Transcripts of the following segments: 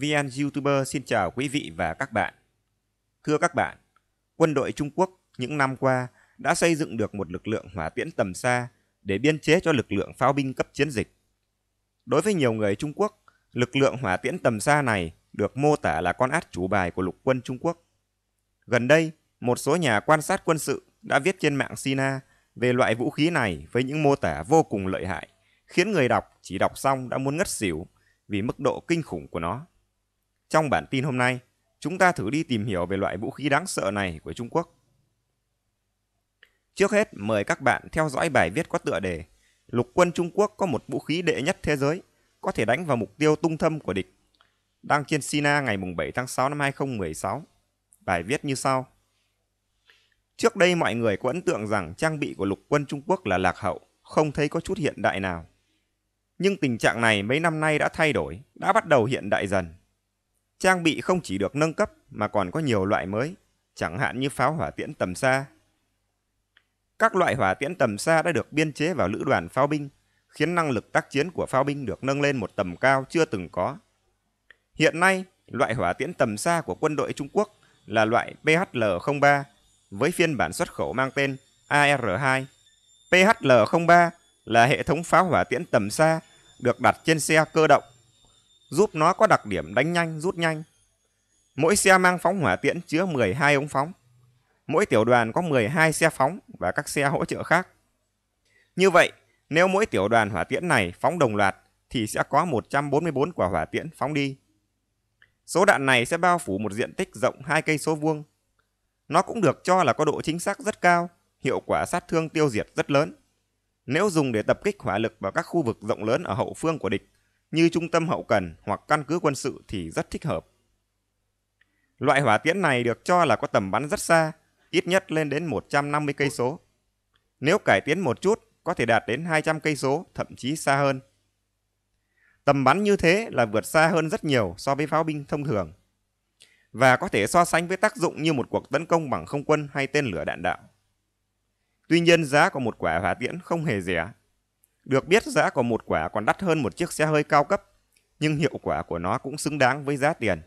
VN YouTuber xin chào quý vị và các bạn. Thưa các bạn, quân đội Trung Quốc những năm qua đã xây dựng được một lực lượng hỏa tiễn tầm xa để biên chế cho lực lượng pháo binh cấp chiến dịch. Đối với nhiều người Trung Quốc, lực lượng hỏa tiễn tầm xa này được mô tả là con át chủ bài của lục quân Trung Quốc. Gần đây, một số nhà quan sát quân sự đã viết trên mạng Sina về loại vũ khí này với những mô tả vô cùng lợi hại, khiến người đọc chỉ đọc xong đã muốn ngất xỉu vì mức độ kinh khủng của nó. Trong bản tin hôm nay, chúng ta thử đi tìm hiểu về loại vũ khí đáng sợ này của Trung Quốc. Trước hết, mời các bạn theo dõi bài viết có tựa đề Lục quân Trung Quốc có một vũ khí đệ nhất thế giới, có thể đánh vào mục tiêu tung thâm của địch. Đăng trên Sina ngày 7 tháng 6 năm 2016. Bài viết như sau. Trước đây mọi người có ấn tượng rằng trang bị của lục quân Trung Quốc là lạc hậu, không thấy có chút hiện đại nào. Nhưng tình trạng này mấy năm nay đã thay đổi, đã bắt đầu hiện đại dần. Trang bị không chỉ được nâng cấp mà còn có nhiều loại mới, chẳng hạn như pháo hỏa tiễn tầm xa. Các loại hỏa tiễn tầm xa đã được biên chế vào lữ đoàn pháo binh, khiến năng lực tác chiến của pháo binh được nâng lên một tầm cao chưa từng có. Hiện nay, loại hỏa tiễn tầm xa của quân đội Trung Quốc là loại PHL-03 với phiên bản xuất khẩu mang tên AR-2. PHL-03 là hệ thống pháo hỏa tiễn tầm xa được đặt trên xe cơ động giúp nó có đặc điểm đánh nhanh, rút nhanh. Mỗi xe mang phóng hỏa tiễn chứa 12 ống phóng. Mỗi tiểu đoàn có 12 xe phóng và các xe hỗ trợ khác. Như vậy, nếu mỗi tiểu đoàn hỏa tiễn này phóng đồng loạt thì sẽ có 144 quả hỏa tiễn phóng đi. Số đạn này sẽ bao phủ một diện tích rộng 2 cây số vuông. Nó cũng được cho là có độ chính xác rất cao, hiệu quả sát thương tiêu diệt rất lớn. Nếu dùng để tập kích hỏa lực vào các khu vực rộng lớn ở hậu phương của địch như trung tâm hậu cần hoặc căn cứ quân sự thì rất thích hợp. Loại hỏa tiễn này được cho là có tầm bắn rất xa, ít nhất lên đến 150 cây số. Nếu cải tiến một chút, có thể đạt đến 200 cây số, thậm chí xa hơn. Tầm bắn như thế là vượt xa hơn rất nhiều so với pháo binh thông thường và có thể so sánh với tác dụng như một cuộc tấn công bằng không quân hay tên lửa đạn đạo. Tuy nhiên giá của một quả hỏa tiễn không hề rẻ được biết giá của một quả còn đắt hơn một chiếc xe hơi cao cấp, nhưng hiệu quả của nó cũng xứng đáng với giá tiền.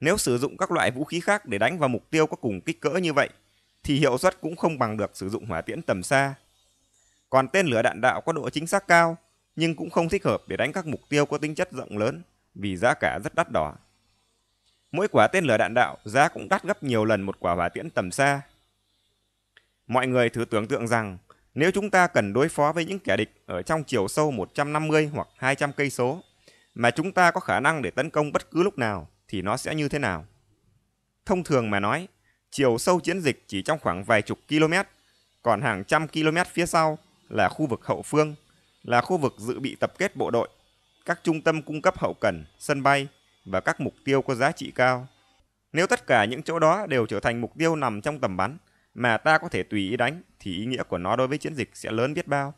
Nếu sử dụng các loại vũ khí khác để đánh vào mục tiêu có cùng kích cỡ như vậy, thì hiệu suất cũng không bằng được sử dụng hỏa tiễn tầm xa. Còn tên lửa đạn đạo có độ chính xác cao, nhưng cũng không thích hợp để đánh các mục tiêu có tính chất rộng lớn, vì giá cả rất đắt đỏ. Mỗi quả tên lửa đạn đạo giá cũng đắt gấp nhiều lần một quả hỏa tiễn tầm xa. Mọi người thử tưởng tượng rằng nếu chúng ta cần đối phó với những kẻ địch ở trong chiều sâu 150 hoặc 200 cây số mà chúng ta có khả năng để tấn công bất cứ lúc nào thì nó sẽ như thế nào? Thông thường mà nói, chiều sâu chiến dịch chỉ trong khoảng vài chục km, còn hàng trăm km phía sau là khu vực hậu phương, là khu vực dự bị tập kết bộ đội, các trung tâm cung cấp hậu cần, sân bay và các mục tiêu có giá trị cao. Nếu tất cả những chỗ đó đều trở thành mục tiêu nằm trong tầm bắn, mà ta có thể tùy ý đánh thì ý nghĩa của nó đối với chiến dịch sẽ lớn biết bao.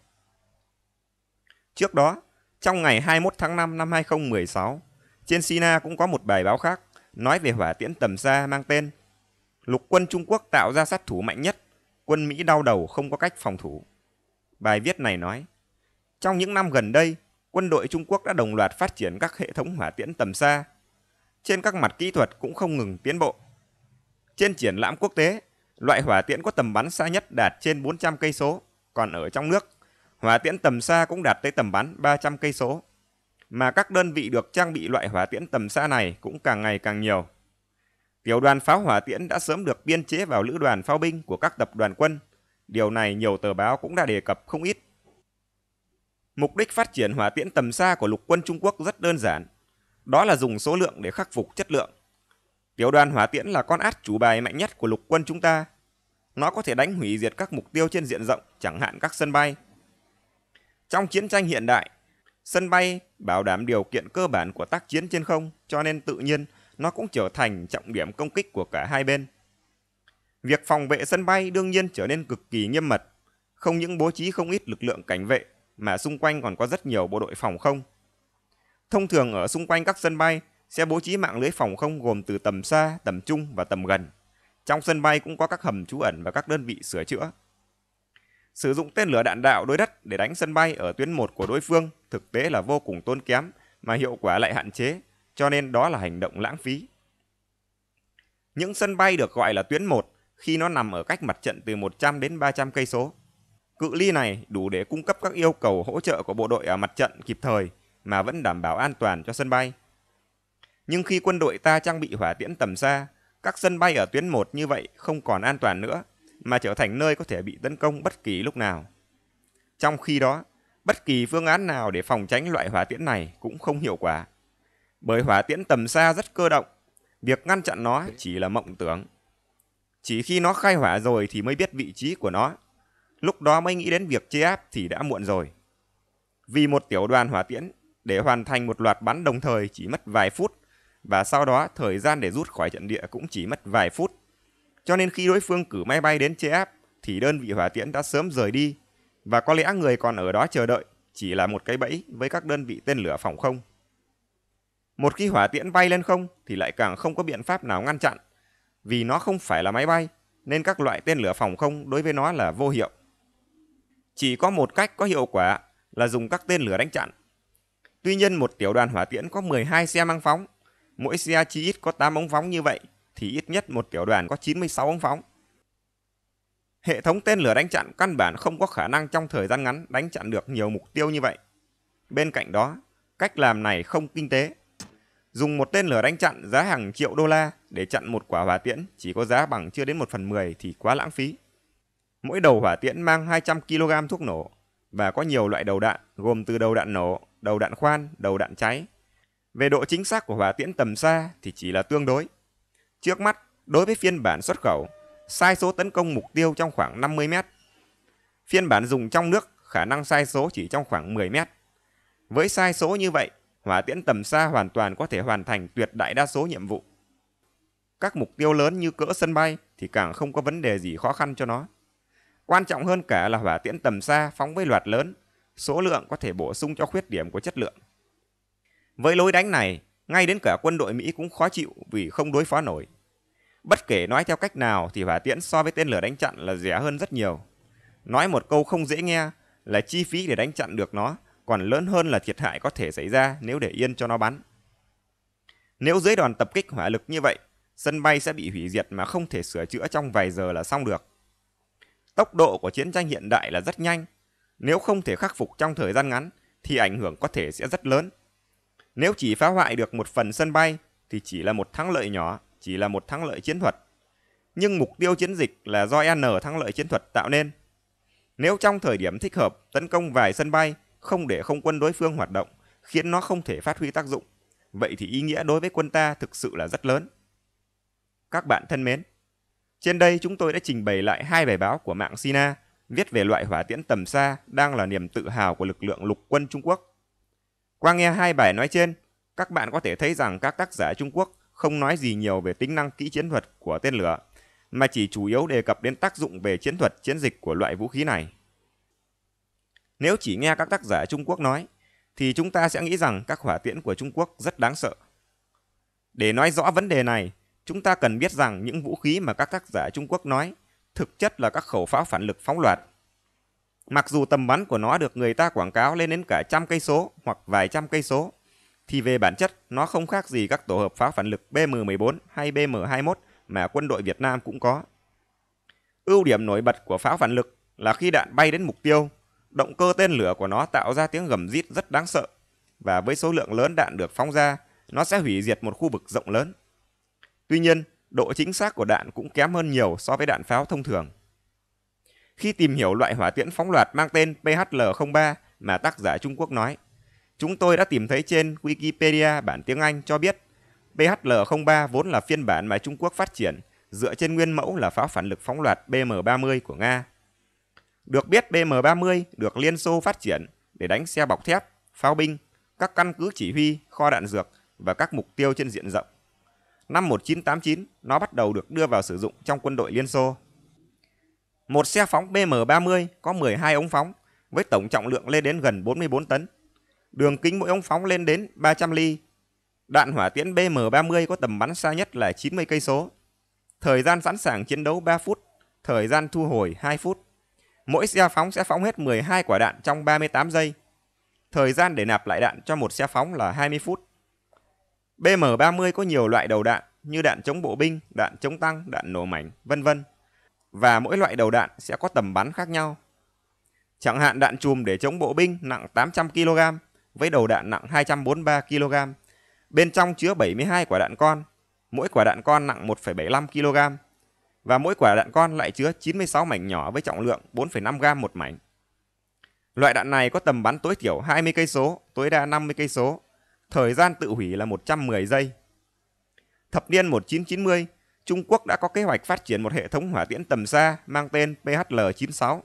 Trước đó, trong ngày 21 tháng 5 năm 2016, trên Sina cũng có một bài báo khác nói về hỏa tiễn tầm xa mang tên Lục quân Trung Quốc tạo ra sát thủ mạnh nhất, quân Mỹ đau đầu không có cách phòng thủ. Bài viết này nói, trong những năm gần đây, quân đội Trung Quốc đã đồng loạt phát triển các hệ thống hỏa tiễn tầm xa. Trên các mặt kỹ thuật cũng không ngừng tiến bộ. Trên triển lãm quốc tế, Loại hỏa tiễn có tầm bắn xa nhất đạt trên 400 cây số, còn ở trong nước, hỏa tiễn tầm xa cũng đạt tới tầm bắn 300 cây số. Mà các đơn vị được trang bị loại hỏa tiễn tầm xa này cũng càng ngày càng nhiều. Tiểu đoàn pháo hỏa tiễn đã sớm được biên chế vào lữ đoàn pháo binh của các tập đoàn quân. Điều này nhiều tờ báo cũng đã đề cập không ít. Mục đích phát triển hỏa tiễn tầm xa của lục quân Trung Quốc rất đơn giản. Đó là dùng số lượng để khắc phục chất lượng. Tiểu đoàn hỏa tiễn là con át chủ bài mạnh nhất của lục quân chúng ta. Nó có thể đánh hủy diệt các mục tiêu trên diện rộng, chẳng hạn các sân bay. Trong chiến tranh hiện đại, sân bay bảo đảm điều kiện cơ bản của tác chiến trên không, cho nên tự nhiên nó cũng trở thành trọng điểm công kích của cả hai bên. Việc phòng vệ sân bay đương nhiên trở nên cực kỳ nghiêm mật, không những bố trí không ít lực lượng cảnh vệ mà xung quanh còn có rất nhiều bộ đội phòng không. Thông thường ở xung quanh các sân bay sẽ bố trí mạng lưới phòng không gồm từ tầm xa, tầm trung và tầm gần. Trong sân bay cũng có các hầm trú ẩn và các đơn vị sửa chữa. Sử dụng tên lửa đạn đạo đối đất để đánh sân bay ở tuyến 1 của đối phương thực tế là vô cùng tốn kém mà hiệu quả lại hạn chế, cho nên đó là hành động lãng phí. Những sân bay được gọi là tuyến 1 khi nó nằm ở cách mặt trận từ 100 đến 300 cây số. Cự ly này đủ để cung cấp các yêu cầu hỗ trợ của bộ đội ở mặt trận kịp thời mà vẫn đảm bảo an toàn cho sân bay. Nhưng khi quân đội ta trang bị hỏa tiễn tầm xa các sân bay ở tuyến 1 như vậy không còn an toàn nữa, mà trở thành nơi có thể bị tấn công bất kỳ lúc nào. Trong khi đó, bất kỳ phương án nào để phòng tránh loại hỏa tiễn này cũng không hiệu quả. Bởi hỏa tiễn tầm xa rất cơ động, việc ngăn chặn nó chỉ là mộng tưởng. Chỉ khi nó khai hỏa rồi thì mới biết vị trí của nó. Lúc đó mới nghĩ đến việc chế áp thì đã muộn rồi. Vì một tiểu đoàn hỏa tiễn, để hoàn thành một loạt bắn đồng thời chỉ mất vài phút và sau đó thời gian để rút khỏi trận địa cũng chỉ mất vài phút. Cho nên khi đối phương cử máy bay đến chế áp, thì đơn vị hỏa tiễn đã sớm rời đi, và có lẽ người còn ở đó chờ đợi chỉ là một cái bẫy với các đơn vị tên lửa phòng không. Một khi hỏa tiễn bay lên không thì lại càng không có biện pháp nào ngăn chặn, vì nó không phải là máy bay, nên các loại tên lửa phòng không đối với nó là vô hiệu. Chỉ có một cách có hiệu quả là dùng các tên lửa đánh chặn. Tuy nhiên một tiểu đoàn hỏa tiễn có 12 xe mang phóng Mỗi xe chỉ ít có 8 ống phóng như vậy thì ít nhất một tiểu đoàn có 96 ống phóng. Hệ thống tên lửa đánh chặn căn bản không có khả năng trong thời gian ngắn đánh chặn được nhiều mục tiêu như vậy. Bên cạnh đó, cách làm này không kinh tế. Dùng một tên lửa đánh chặn giá hàng triệu đô la để chặn một quả hỏa tiễn chỉ có giá bằng chưa đến 1 phần 10 thì quá lãng phí. Mỗi đầu hỏa tiễn mang 200 kg thuốc nổ và có nhiều loại đầu đạn gồm từ đầu đạn nổ, đầu đạn khoan, đầu đạn cháy, về độ chính xác của hỏa tiễn tầm xa thì chỉ là tương đối. Trước mắt, đối với phiên bản xuất khẩu, sai số tấn công mục tiêu trong khoảng 50 mét. Phiên bản dùng trong nước khả năng sai số chỉ trong khoảng 10 mét. Với sai số như vậy, hỏa tiễn tầm xa hoàn toàn có thể hoàn thành tuyệt đại đa số nhiệm vụ. Các mục tiêu lớn như cỡ sân bay thì càng không có vấn đề gì khó khăn cho nó. Quan trọng hơn cả là hỏa tiễn tầm xa phóng với loạt lớn, số lượng có thể bổ sung cho khuyết điểm của chất lượng. Với lối đánh này, ngay đến cả quân đội Mỹ cũng khó chịu vì không đối phó nổi. Bất kể nói theo cách nào thì hỏa tiễn so với tên lửa đánh chặn là rẻ hơn rất nhiều. Nói một câu không dễ nghe là chi phí để đánh chặn được nó còn lớn hơn là thiệt hại có thể xảy ra nếu để yên cho nó bắn. Nếu dưới đòn tập kích hỏa lực như vậy, sân bay sẽ bị hủy diệt mà không thể sửa chữa trong vài giờ là xong được. Tốc độ của chiến tranh hiện đại là rất nhanh. Nếu không thể khắc phục trong thời gian ngắn thì ảnh hưởng có thể sẽ rất lớn nếu chỉ phá hoại được một phần sân bay thì chỉ là một thắng lợi nhỏ, chỉ là một thắng lợi chiến thuật. Nhưng mục tiêu chiến dịch là do N thắng lợi chiến thuật tạo nên. Nếu trong thời điểm thích hợp tấn công vài sân bay, không để không quân đối phương hoạt động, khiến nó không thể phát huy tác dụng, vậy thì ý nghĩa đối với quân ta thực sự là rất lớn. Các bạn thân mến, trên đây chúng tôi đã trình bày lại hai bài báo của mạng Sina viết về loại hỏa tiễn tầm xa đang là niềm tự hào của lực lượng lục quân Trung Quốc qua nghe hai bài nói trên, các bạn có thể thấy rằng các tác giả Trung Quốc không nói gì nhiều về tính năng kỹ chiến thuật của tên lửa, mà chỉ chủ yếu đề cập đến tác dụng về chiến thuật chiến dịch của loại vũ khí này. Nếu chỉ nghe các tác giả Trung Quốc nói, thì chúng ta sẽ nghĩ rằng các hỏa tiễn của Trung Quốc rất đáng sợ. Để nói rõ vấn đề này, chúng ta cần biết rằng những vũ khí mà các tác giả Trung Quốc nói thực chất là các khẩu pháo phản lực phóng loạt Mặc dù tầm bắn của nó được người ta quảng cáo lên đến cả trăm cây số hoặc vài trăm cây số, thì về bản chất nó không khác gì các tổ hợp pháo phản lực BM-14 hay BM-21 mà quân đội Việt Nam cũng có. Ưu điểm nổi bật của pháo phản lực là khi đạn bay đến mục tiêu, động cơ tên lửa của nó tạo ra tiếng gầm rít rất đáng sợ và với số lượng lớn đạn được phóng ra, nó sẽ hủy diệt một khu vực rộng lớn. Tuy nhiên, độ chính xác của đạn cũng kém hơn nhiều so với đạn pháo thông thường khi tìm hiểu loại hỏa tiễn phóng loạt mang tên PHL-03 mà tác giả Trung Quốc nói. Chúng tôi đã tìm thấy trên Wikipedia bản tiếng Anh cho biết PHL-03 vốn là phiên bản mà Trung Quốc phát triển dựa trên nguyên mẫu là pháo phản lực phóng loạt BM-30 của Nga. Được biết BM-30 được Liên Xô phát triển để đánh xe bọc thép, pháo binh, các căn cứ chỉ huy, kho đạn dược và các mục tiêu trên diện rộng. Năm 1989, nó bắt đầu được đưa vào sử dụng trong quân đội Liên Xô. Một xe phóng BM30 có 12 ống phóng với tổng trọng lượng lên đến gần 44 tấn. Đường kính mỗi ống phóng lên đến 300 ly. Đạn hỏa tiễn BM30 có tầm bắn xa nhất là 90 cây số. Thời gian sẵn sàng chiến đấu 3 phút, thời gian thu hồi 2 phút. Mỗi xe phóng sẽ phóng hết 12 quả đạn trong 38 giây. Thời gian để nạp lại đạn cho một xe phóng là 20 phút. BM30 có nhiều loại đầu đạn như đạn chống bộ binh, đạn chống tăng, đạn nổ mảnh, vân vân và mỗi loại đầu đạn sẽ có tầm bắn khác nhau. Chẳng hạn đạn chùm để chống bộ binh nặng 800 kg với đầu đạn nặng 243 kg. Bên trong chứa 72 quả đạn con, mỗi quả đạn con nặng 1,75 kg và mỗi quả đạn con lại chứa 96 mảnh nhỏ với trọng lượng 4,5 g một mảnh. Loại đạn này có tầm bắn tối thiểu 20 cây số, tối đa 50 cây số. Thời gian tự hủy là 110 giây. Thập niên 1990, Trung Quốc đã có kế hoạch phát triển một hệ thống hỏa tiễn tầm xa mang tên PHL-96.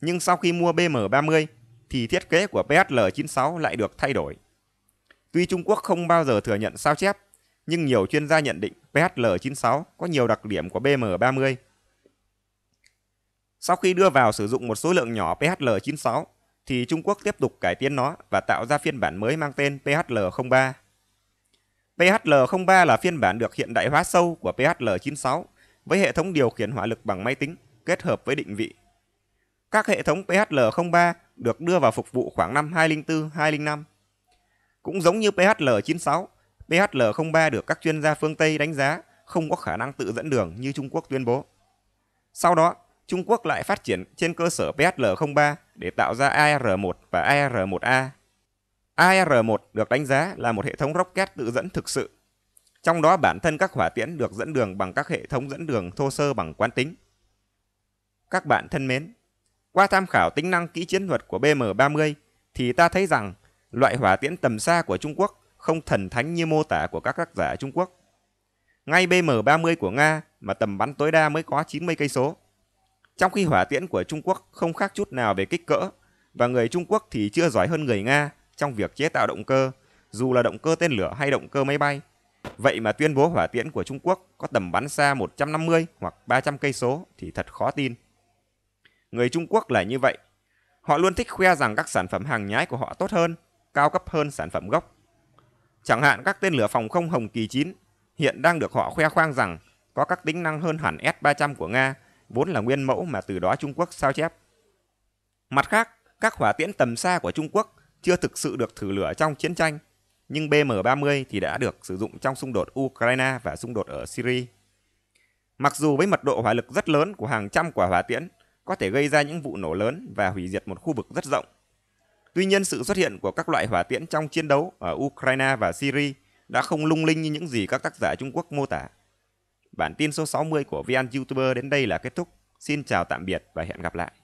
Nhưng sau khi mua BM-30 thì thiết kế của PHL-96 lại được thay đổi. Tuy Trung Quốc không bao giờ thừa nhận sao chép, nhưng nhiều chuyên gia nhận định PHL-96 có nhiều đặc điểm của BM-30. Sau khi đưa vào sử dụng một số lượng nhỏ PHL-96, thì Trung Quốc tiếp tục cải tiến nó và tạo ra phiên bản mới mang tên PHL-03. PHL03 là phiên bản được hiện đại hóa sâu của PHL96 với hệ thống điều khiển hỏa lực bằng máy tính kết hợp với định vị. Các hệ thống PHL03 được đưa vào phục vụ khoảng năm 2004-2005. Cũng giống như PHL96, PHL03 được các chuyên gia phương Tây đánh giá không có khả năng tự dẫn đường như Trung Quốc tuyên bố. Sau đó, Trung Quốc lại phát triển trên cơ sở PHL03 để tạo ra AR1 và AR1A AR-1 được đánh giá là một hệ thống rocket tự dẫn thực sự. Trong đó bản thân các hỏa tiễn được dẫn đường bằng các hệ thống dẫn đường thô sơ bằng quán tính. Các bạn thân mến, qua tham khảo tính năng kỹ chiến thuật của BM-30 thì ta thấy rằng loại hỏa tiễn tầm xa của Trung Quốc không thần thánh như mô tả của các tác giả Trung Quốc. Ngay BM-30 của Nga mà tầm bắn tối đa mới có 90 cây số. Trong khi hỏa tiễn của Trung Quốc không khác chút nào về kích cỡ và người Trung Quốc thì chưa giỏi hơn người Nga trong việc chế tạo động cơ, dù là động cơ tên lửa hay động cơ máy bay. Vậy mà tuyên bố hỏa tiễn của Trung Quốc có tầm bắn xa 150 hoặc 300 cây số thì thật khó tin. Người Trung Quốc là như vậy. Họ luôn thích khoe rằng các sản phẩm hàng nhái của họ tốt hơn, cao cấp hơn sản phẩm gốc. Chẳng hạn các tên lửa phòng không Hồng Kỳ 9 hiện đang được họ khoe khoang rằng có các tính năng hơn hẳn S-300 của Nga, vốn là nguyên mẫu mà từ đó Trung Quốc sao chép. Mặt khác, các hỏa tiễn tầm xa của Trung Quốc chưa thực sự được thử lửa trong chiến tranh, nhưng BM-30 thì đã được sử dụng trong xung đột Ukraine và xung đột ở Syria. Mặc dù với mật độ hỏa lực rất lớn của hàng trăm quả hỏa tiễn có thể gây ra những vụ nổ lớn và hủy diệt một khu vực rất rộng, tuy nhiên sự xuất hiện của các loại hỏa tiễn trong chiến đấu ở Ukraine và Syria đã không lung linh như những gì các tác giả Trung Quốc mô tả. Bản tin số 60 của VN Youtuber đến đây là kết thúc. Xin chào tạm biệt và hẹn gặp lại.